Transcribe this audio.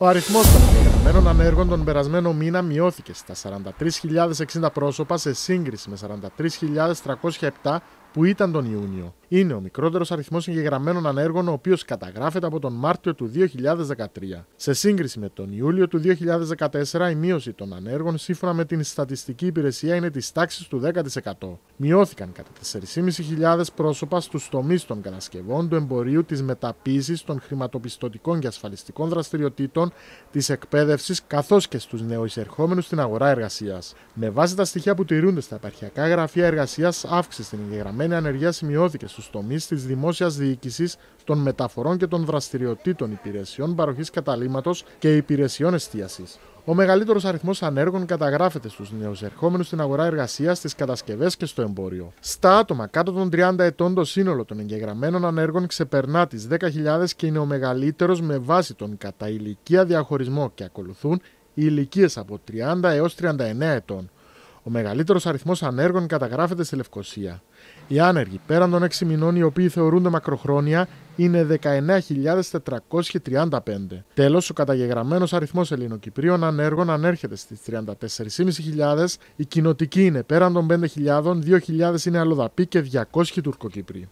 Ο αριθμός των εγγεγραμμένων ανέργων τον περασμένο μήνα μειώθηκε στα 43.060 πρόσωπα σε σύγκριση με 43.307 που ήταν τον Ιούνιο είναι ο μικρότερος αριθμός εγγεγραμμένων ανέργων, ο οποίος καταγράφεται από τον Μάρτιο του 2013. Σε σύγκριση με τον Ιούλιο του 2014, η μείωση των ανέργων σύμφωνα με την στατιστική υπηρεσία είναι της τάξης του 10%. Μειώθηκαν κατά 4.500 πρόσωπα στους τομείς των κατασκευών, του εμπορίου, της μεταποίησης, των χρηματοπιστωτικών και ασφαλιστικών δραστηριοτήτων, της εκπαίδευσης καθώς και στους νεοεισερχόμενους στην αγορά εργασίας. Με βάση τα στοιχεία που τηρούνται στα επαρχιακά γραφεία εργασίας, αύξηση στην εγγεγραμμένη ανεργία σημειώθηκε στους τομείς της δημόσιας διοίκησης των μεταφορών και των δραστηριοτήτων υπηρεσιών παροχής καταλήμματο και υπηρεσιών εστιαση. Ο μεγαλύτερος αριθμός ανέργων καταγράφεται στους νέους ερχόμενους στην αγορά εργασίας, στις κατασκευές και στο εμπόριο. Στα άτομα κάτω των 30 ετών, το σύνολο των εγγεγραμμένων ανέργων ξεπερνά τις 10.000 και είναι ο μεγαλύτερος με βάση τον κατά ηλικία διαχωρισμό και ακολουθούν οι ηλικίες από 30 έω 39 ετών. Ο μεγαλύτερος αριθμός ανέργων καταγράφεται στη Λευκοσία. Οι άνεργοι πέραν των 6 μηνών, οι οποίοι θεωρούνται μακροχρόνια, είναι 19.435. Τέλος, ο καταγεγραμμένος αριθμός Ελληνοκυπρίων ανέργων ανέρχεται στις 34.500. Η κοινοτικοί είναι πέραν των 5.000, 2.000 είναι αλλοδαποί και 200 Τουρκοκύπριοι.